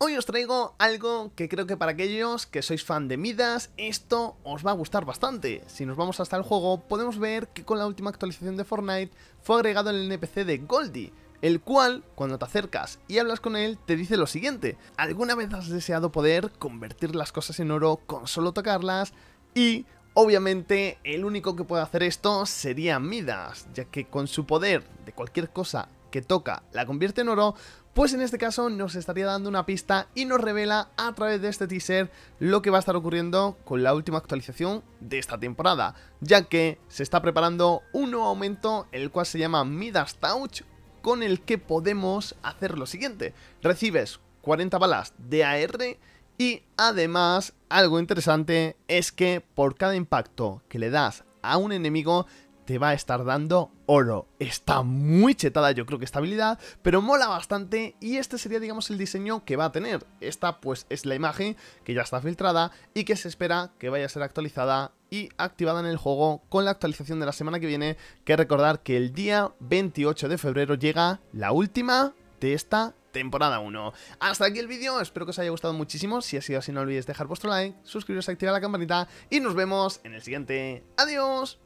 Hoy os traigo algo que creo que para aquellos que sois fan de Midas, esto os va a gustar bastante. Si nos vamos hasta el juego, podemos ver que con la última actualización de Fortnite fue agregado el NPC de Goldie, el cual, cuando te acercas y hablas con él, te dice lo siguiente. ¿Alguna vez has deseado poder convertir las cosas en oro con solo tocarlas? Y Obviamente, el único que puede hacer esto sería Midas, ya que con su poder de cualquier cosa que toca la convierte en oro, pues en este caso nos estaría dando una pista y nos revela a través de este teaser lo que va a estar ocurriendo con la última actualización de esta temporada, ya que se está preparando un nuevo aumento, el cual se llama Midas Touch, con el que podemos hacer lo siguiente, recibes 40 balas de AR y además algo interesante es que por cada impacto que le das a un enemigo te va a estar dando oro. Está muy chetada yo creo que esta habilidad, pero mola bastante y este sería digamos el diseño que va a tener. Esta pues es la imagen que ya está filtrada y que se espera que vaya a ser actualizada y activada en el juego con la actualización de la semana que viene, que recordar que el día 28 de febrero llega la última de esta temporada 1. Hasta aquí el vídeo, espero que os haya gustado muchísimo, si ha sido así no olvides dejar vuestro like, suscribiros, activar la campanita y nos vemos en el siguiente. ¡Adiós!